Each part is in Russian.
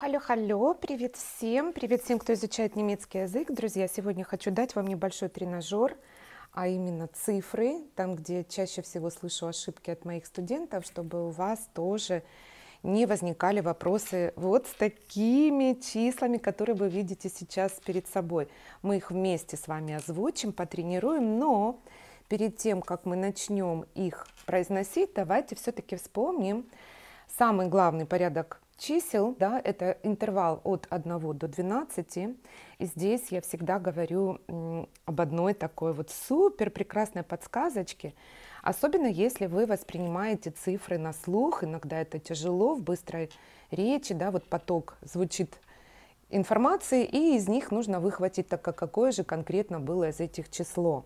алло алло! привет всем, привет всем, кто изучает немецкий язык. Друзья, сегодня хочу дать вам небольшой тренажер, а именно цифры, там, где чаще всего слышу ошибки от моих студентов, чтобы у вас тоже не возникали вопросы вот с такими числами, которые вы видите сейчас перед собой. Мы их вместе с вами озвучим, потренируем, но перед тем, как мы начнем их произносить, давайте все-таки вспомним самый главный порядок чисел, да, это интервал от 1 до 12, и здесь я всегда говорю об одной такой вот супер прекрасной подсказочке, особенно если вы воспринимаете цифры на слух, иногда это тяжело в быстрой речи, да, вот поток звучит информации, и из них нужно выхватить, так как какое же конкретно было из этих число.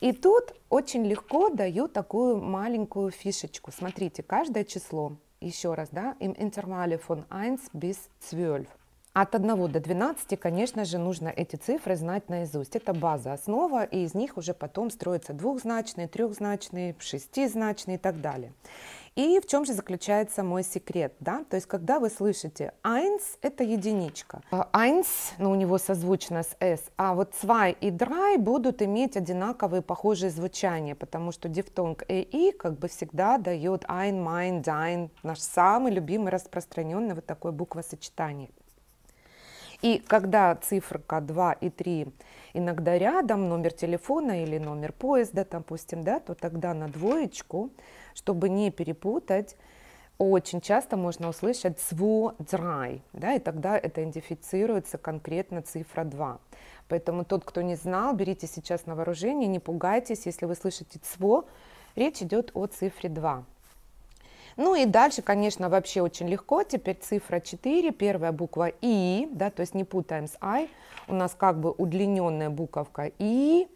И тут очень легко даю такую маленькую фишечку. Смотрите, каждое число еще раз, да, im Intervale von 1 bis 12. От 1 до 12, конечно же, нужно эти цифры знать наизусть. Это база, основа, и из них уже потом строятся двухзначные, трехзначные, шестизначные и так далее. И в чем же заключается мой секрет, да? То есть, когда вы слышите «eins» — это единичка. «Eins», а ну, у него созвучно с «s», а вот «zwei» и «drei» будут иметь одинаковые похожие звучания, потому что дифтонг «э» и как бы всегда дает «ein», «mein», «dein», наш самый любимый распространенный вот такое буквосочетание. И когда циферка 2 и 3 иногда рядом, номер телефона или номер поезда, допустим, да, то тогда на двоечку – чтобы не перепутать, очень часто можно услышать «зво драй», да, и тогда это идентифицируется конкретно цифра 2. Поэтому тот, кто не знал, берите сейчас на вооружение, не пугайтесь, если вы слышите «цво», речь идет о цифре 2. Ну и дальше, конечно, вообще очень легко. Теперь цифра 4, первая буква И, да, то есть не путаем с ай У нас как бы удлиненная буковка И,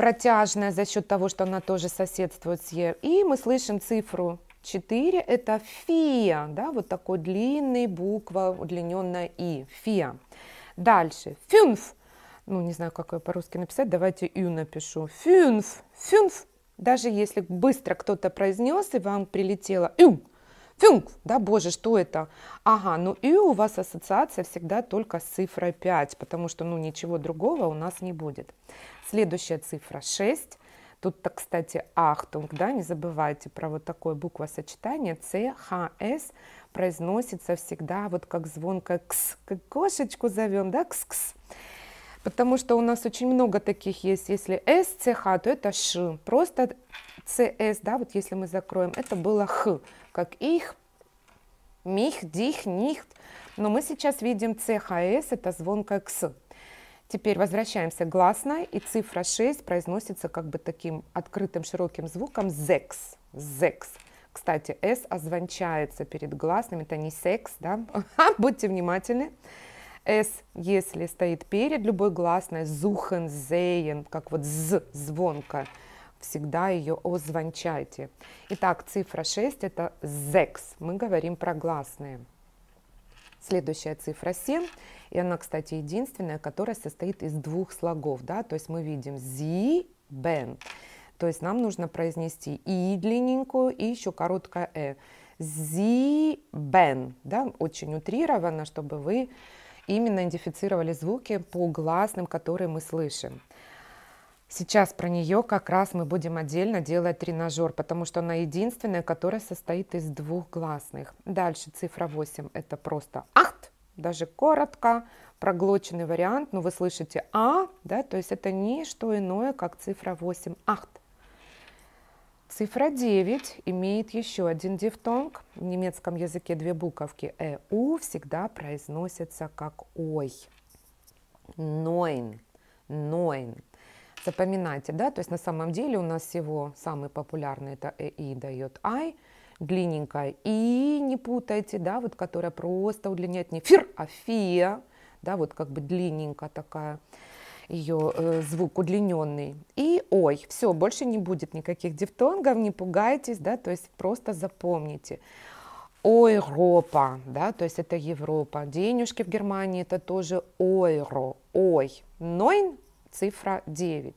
протяжная за счет того, что она тоже соседствует с Е. И мы слышим цифру 4, это фиа, да, вот такой длинный буква, удлиненная И, фиа. Дальше, фюнф, ну не знаю, как ее по-русски написать, давайте Ю напишу, фюнф, фюнф, даже если быстро кто-то произнес и вам прилетело Ю, Фюнг, да, боже, что это? Ага, ну и у вас ассоциация всегда только с цифрой 5, потому что, ну, ничего другого у нас не будет. Следующая цифра 6. Тут-то, кстати, ахтунг, да, не забывайте про вот такое буквосочетание С, Х, С произносится всегда вот как звонко кс, как кошечку зовем, да, кс-кс. Потому что у нас очень много таких есть. Если С, С, Х, то это Ш. Просто С, С, да, вот если мы закроем, это было Х, как их, мих, дих, нихт. Но мы сейчас видим С, Х, С, это звонкое кс. Теперь возвращаемся к гласной, и цифра 6 произносится как бы таким открытым широким звуком «зекс». «зекс». Кстати, «с» озвончается перед гласным, это не «секс», да? Будьте внимательны. «С», если стоит перед любой гласной, «зухен», «зеен», как вот «з» звонко, всегда ее озвончайте. Итак, цифра 6 – это «зекс». Мы говорим про гласные. Следующая цифра 7, и она, кстати, единственная, которая состоит из двух слогов, да, то есть мы видим зи, бен, то есть нам нужно произнести и длинненькую, и еще короткое э. Зи, бен, да, очень утрированно, чтобы вы именно идентифицировали звуки по гласным, которые мы слышим. Сейчас про нее как раз мы будем отдельно делать тренажер, потому что она единственная, которая состоит из двух гласных. Дальше цифра 8 это просто ахт, даже коротко, проглоченный вариант, но ну, вы слышите а, да, то есть это не что иное, как цифра 8 ахт. Цифра 9 имеет еще один дифтонг. В немецком языке две буковки э, у всегда произносятся как ой. Нойн, нойн, Запоминайте, да, то есть на самом деле у нас всего самый популярный это и e дает I, длинненькая и не путайте, да, вот которая просто удлиняет не фир, а фия, да, вот как бы длинненькая такая ее э, звук удлиненный. И ой, все, больше не будет никаких дифтонгов, не пугайтесь, да, то есть просто запомните. Ойропа, да, то есть это Европа. Денежки в Германии это тоже ойро, ой. Нойн цифра 9.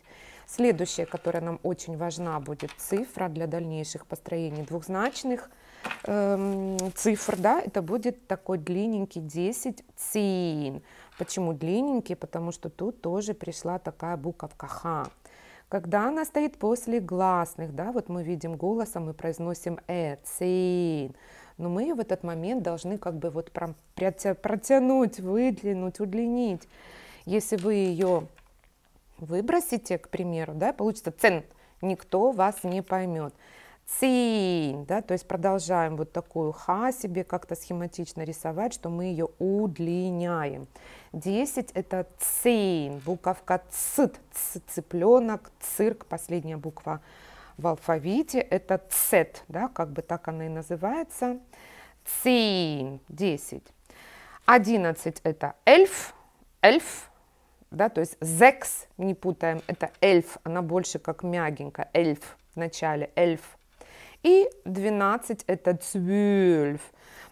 Следующая, которая нам очень важна, будет цифра для дальнейших построений двухзначных эм, цифр. Да? Это будет такой длинненький 10 цин. Почему длинненький? Потому что тут тоже пришла такая буковка Х. Когда она стоит после гласных, да, вот мы видим голосом и произносим э, цин но мы в этот момент должны как бы вот прям протянуть, выдлинуть, удлинить. Если вы ее выбросите, к примеру, да, получится цен, никто вас не поймет. цин, да, то есть продолжаем вот такую ха себе как-то схематично рисовать, что мы ее удлиняем. 10 это цин, буковка цит, цыпленок, цирк, последняя буква в алфавите, это цет, да, как бы так она и называется. цин, 10. 11 это эльф, эльф, да, то есть зекс, не путаем, это эльф, она больше как мягенькая, эльф в начале, эльф. И 12 это цвюльф.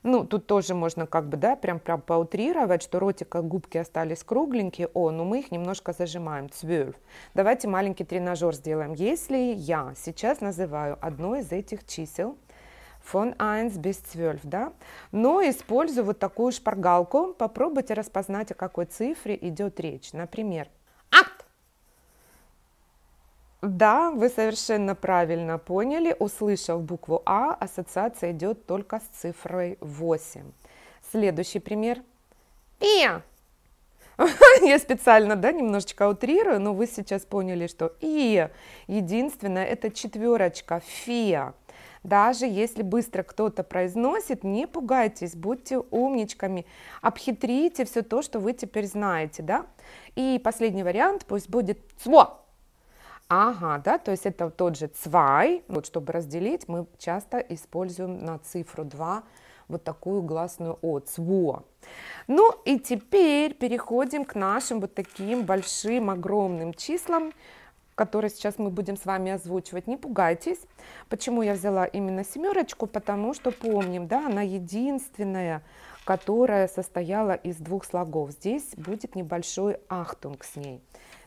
Ну, тут тоже можно как бы, да, прям, прям поутрировать, что ротик, губки остались кругленькие, о, ну мы их немножко зажимаем, цвюльф. Давайте маленький тренажер сделаем. Если я сейчас называю одно из этих чисел, Фон 1 без 12, да? Но использую вот такую шпаргалку. Попробуйте распознать, о какой цифре идет речь. Например, акт. Да, вы совершенно правильно поняли. Услышав букву А, ассоциация идет только с цифрой 8. Следующий пример. Пия. Я специально, да, немножечко утрирую, но вы сейчас поняли, что и единственное это четверочка, фия. Даже если быстро кто-то произносит, не пугайтесь, будьте умничками, обхитрите все то, что вы теперь знаете, да. И последний вариант, пусть будет «цво», Ага, да, то есть это тот же цвай. Вот чтобы разделить, мы часто используем на цифру 2 вот такую гласную о, цво. Ну и теперь переходим к нашим вот таким большим, огромным числам, который сейчас мы будем с вами озвучивать, не пугайтесь. Почему я взяла именно семерочку? Потому что помним, да, она единственная, которая состояла из двух слогов. Здесь будет небольшой ахтунг с ней.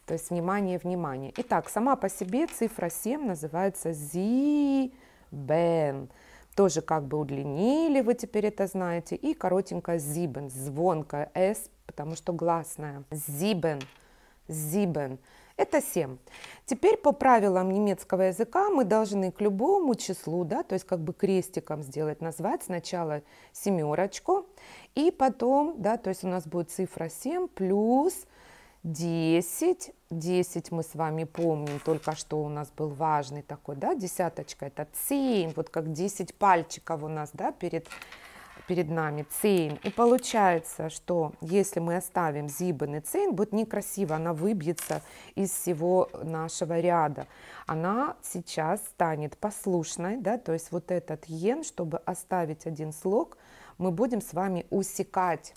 То есть внимание, внимание. Итак, сама по себе цифра 7 называется зибен. Тоже как бы удлинили, вы теперь это знаете. И коротенькая зибен, звонкая S, потому что гласная. Зибен, зибен. Это 7. Теперь по правилам немецкого языка мы должны к любому числу, да, то есть как бы крестиком сделать, назвать сначала семерочку, и потом, да, то есть у нас будет цифра 7 плюс 10. 10 мы с вами помним, только что у нас был важный такой, да, десяточка, это 7, вот как 10 пальчиков у нас, да, перед перед нами цейн. И получается, что если мы оставим зибен и цейн, будет некрасиво, она выбьется из всего нашего ряда. Она сейчас станет послушной, да, то есть вот этот йен, чтобы оставить один слог, мы будем с вами усекать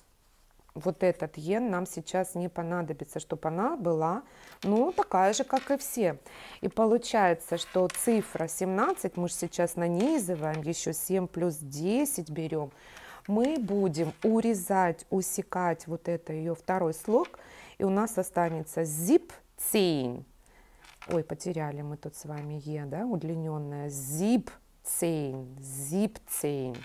вот этот йен нам сейчас не понадобится, чтобы она была, ну, такая же, как и все. И получается, что цифра 17, мы же сейчас нанизываем, еще 7 плюс 10 берем, мы будем урезать, усекать вот это ее второй слог, и у нас останется zip цень. Ой, потеряли мы тут с вами Е, да, удлиненная. zip цень, зип цень.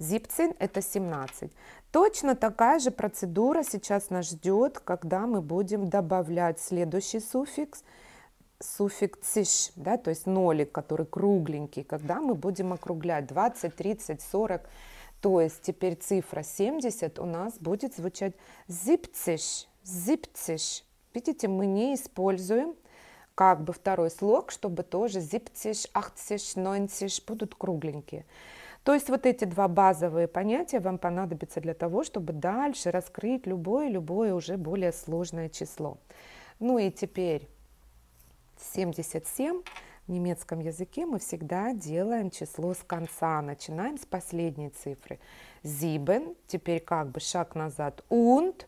Зипцин это 17. Точно такая же процедура сейчас нас ждет, когда мы будем добавлять следующий суффикс, суффикс «циш», да, то есть нолик, который кругленький, когда мы будем округлять 20, 30, 40, то есть теперь цифра 70 у нас будет звучать «зипциш», «зипциш». Видите, мы не используем как бы второй слог, чтобы тоже «зипциш», «ахциш», «нойнциш» будут кругленькие. То есть вот эти два базовые понятия вам понадобятся для того, чтобы дальше раскрыть любое-любое уже более сложное число. Ну и теперь 77 в немецком языке мы всегда делаем число с конца, начинаем с последней цифры. Зибен, теперь как бы шаг назад, und,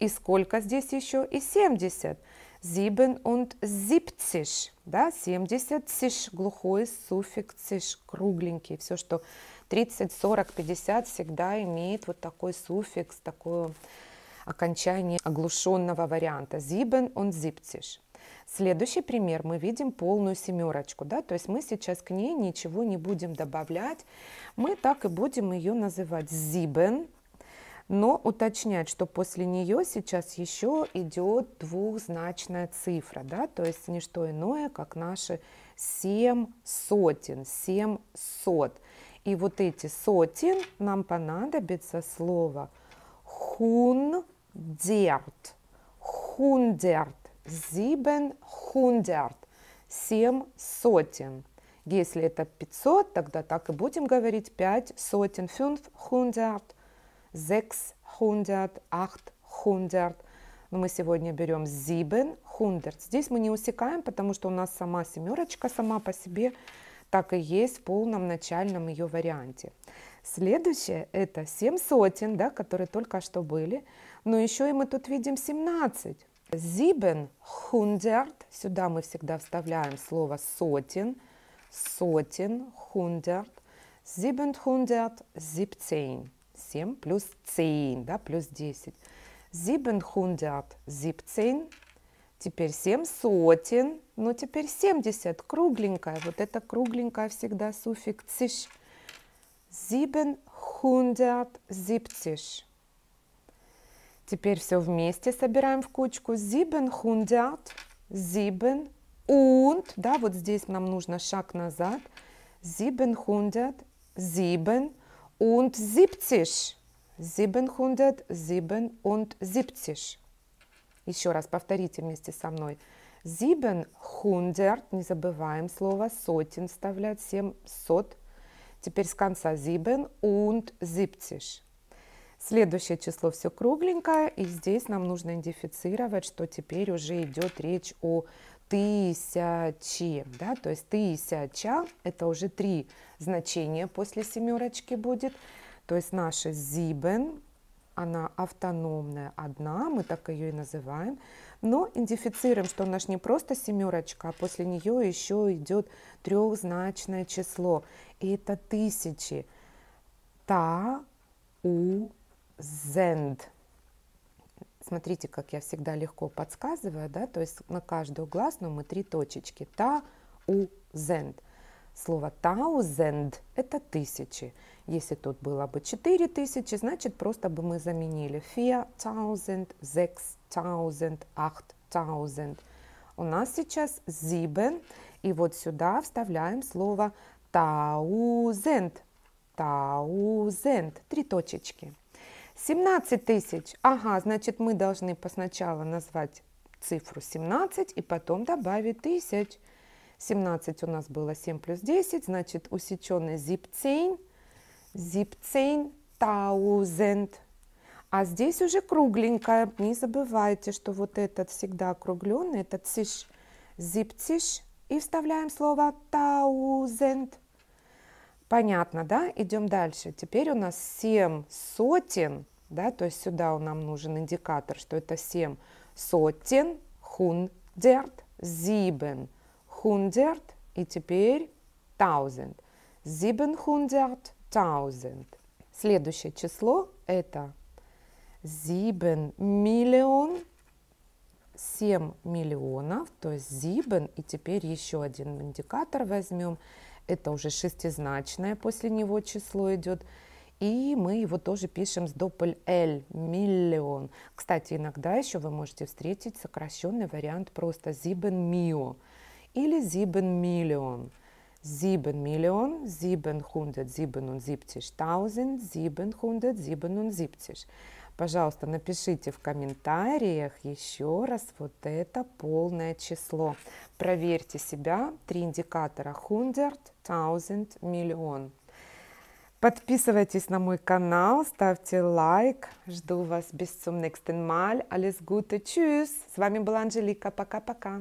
и сколько здесь еще? И 70. 77, да, 70, глухой суффикс кругленький, все, что 30, 40, 50 всегда имеет вот такой суффикс, такое окончание оглушенного варианта. Зибен он зиптиш. Следующий пример мы видим полную семерочку, да, то есть мы сейчас к ней ничего не будем добавлять, мы так и будем ее называть зибен, но уточнять, что после нее сейчас еще идет двухзначная цифра, да, то есть не что иное, как наши семь сотен, 7 сот. И вот эти сотен нам понадобится слово хундерт, хундерт, зибен хундерт, семь сотен. Если это 500, тогда так и будем говорить 5 сотен, фюнф хундерт – 600, 800. Но мы сегодня берем sieben, 100. Здесь мы не усекаем, потому что у нас сама семерочка сама по себе так и есть в полном начальном ее варианте. Следующее это 7 сотен, да, которые только что были. Но еще и мы тут видим 17. Sieben hundert. Сюда мы всегда вставляем слово сотен. Сотен, hundert. Sieben hundert, siebzehn. 7 плюс цейн да, плюс 10. 700, 17, теперь семь сотен, но ну, теперь семьдесят кругленькая, вот это кругленькая всегда суффикс «иш». 770. Теперь все вместе собираем в кучку. 700, зибен und, да, вот здесь нам нужно шаг назад. 700, зибен und 70. 777. Еще раз повторите вместе со мной. 700, не забываем слово сотен вставлять, 700. Теперь с конца 7 und 70. Следующее число все кругленькое, и здесь нам нужно идентифицировать, что теперь уже идет речь о тысячи, да, то есть тысяча, это уже три значения после семерочки будет, то есть наша зибен, она автономная одна, мы так ее и называем, но идентифицируем, что у нас не просто семерочка, а после нее еще идет трехзначное число, и это тысячи, та, у, зенд, смотрите, как я всегда легко подсказываю, да, то есть на каждую гласную мы три точечки. Та, у, зенд. Слово таузенд – это тысячи. Если тут было бы четыре тысячи, значит, просто бы мы заменили Фиа tausend, Зекс tausend, acht tausend. У нас сейчас зибен, и вот сюда вставляем слово таузенд, таузенд, три точечки. 17 тысяч. Ага, значит, мы должны сначала назвать цифру 17 и потом добавить тысяч. 17 у нас было 7 плюс 10, значит, усеченный зипцейн, зипцейн таузенд. А здесь уже кругленькая. Не забывайте, что вот этот всегда округленный, этот сиш, зипциш. И вставляем слово таузенд. Понятно, да? Идем дальше. Теперь у нас 7 сотен, да, то есть сюда нам нужен индикатор, что это 7 сотен, хундерт, зибен, хундерт и теперь таузенд. Зибенхундерт, таузенд. Следующее число это зибен миллион, 7 миллионов, то есть зибен, и теперь еще один индикатор возьмем – это уже шестизначное, после него число идет. И мы его тоже пишем с дополь L, миллион. Кстати, иногда еще вы можете встретить сокращенный вариант просто зибен мио или зибен миллион. Зибен миллион, зибен хундет, зибен он зиптиш, таузен, зибен хундет, зибен он зиптиш. Пожалуйста, напишите в комментариях еще раз вот это полное число. Проверьте себя. Три индикатора хундерт, thousand миллион. Подписывайтесь на мой канал, ставьте лайк. Жду вас без сумных стенмаль. Alles Gute, tschüss. С вами была Анжелика. Пока-пока.